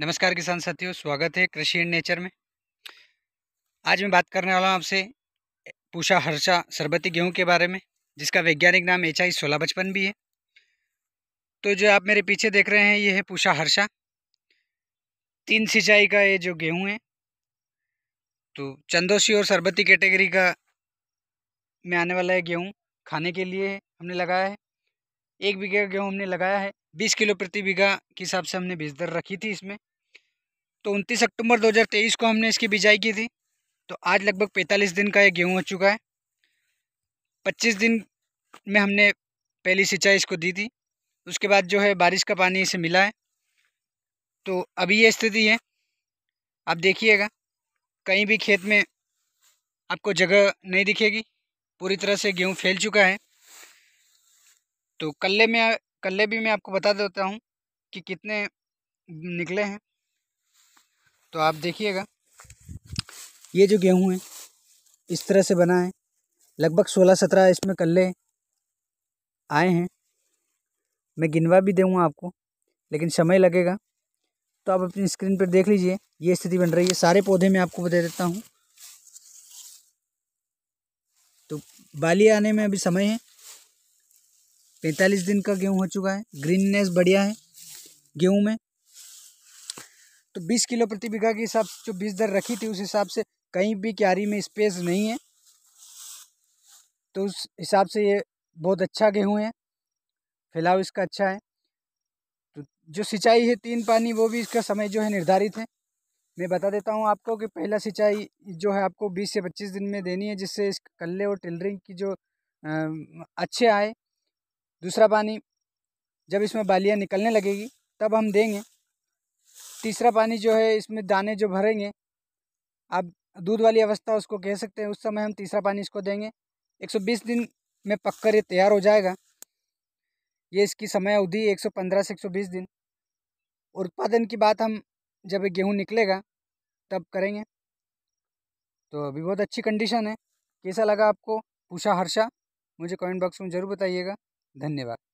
नमस्कार किसान साथियों स्वागत है कृषि एंड नेचर में आज मैं बात करने वाला हूँ आपसे पूषा हर्षा सरबती गेहूं के बारे में जिसका वैज्ञानिक नाम एच आई सोलह बचपन भी है तो जो आप मेरे पीछे देख रहे हैं ये है पूषा हर्षा तीन सिंचाई का ये जो गेहूं है तो चंदोसी और सरबती कैटेगरी का में आने वाला है गेहूँ खाने के लिए हमने लगाया है एक बीघे का गेहूँ हमने लगाया है बीस किलो प्रति बीघा के हिसाब से हमने बीज दर रखी थी इसमें तो उनतीस अक्टूबर दो को हमने इसकी बिजाई की थी तो आज लगभग पैंतालीस दिन का ये गेहूँ हो चुका है पच्चीस दिन में हमने पहली सिंचाई इसको दी थी उसके बाद जो है बारिश का पानी इसे मिला है तो अभी ये स्थिति है आप देखिएगा कहीं भी खेत में आपको जगह नहीं दिखेगी पूरी तरह से गेहूँ फैल चुका है तो कल्ले में कल्ले भी मैं आपको बता देता हूँ कि कितने निकले हैं तो आप देखिएगा ये जो गेहूँ है इस तरह से बना है लगभग सोलह सत्रह इसमें कल्ले आए हैं मैं गिनवा भी दूँगा आपको लेकिन समय लगेगा तो आप अपनी स्क्रीन पर देख लीजिए ये स्थिति बन रही है सारे पौधे मैं आपको बता देता हूँ तो बाली आने में अभी समय है पैंतालीस दिन का गेहूँ हो चुका है ग्रीननेस बढ़िया है गेहूँ में तो बीस किलो प्रति बीघा के हिसाब से जो बीज दर रखी थी उस हिसाब से कहीं भी क्यारी में स्पेस नहीं है तो उस हिसाब से ये बहुत अच्छा गेहूँ है फैलाव इसका अच्छा है तो जो सिंचाई है तीन पानी वो भी इसका समय जो है निर्धारित है मैं बता देता हूँ आपको कि पहला सिंचाई जो है आपको बीस से पच्चीस दिन में देनी है जिससे इस कल्ले और टिलरिंग की जो अच्छे आए दूसरा पानी जब इसमें बालियाँ निकलने लगेगी तब हम देंगे तीसरा पानी जो है इसमें दाने जो भरेंगे आप दूध वाली अवस्था उसको कह सकते हैं उस समय हम तीसरा पानी इसको देंगे 120 दिन में पककर ये तैयार हो जाएगा ये इसकी समय अवधि 115 से 120 दिन और उत्पादन की बात हम जब गेहूँ निकलेगा तब करेंगे तो अभी बहुत अच्छी कंडीशन है कैसा लगा आपको पूछा हर्षा मुझे कमेंट बॉक्स में ज़रूर बताइएगा धन्यवाद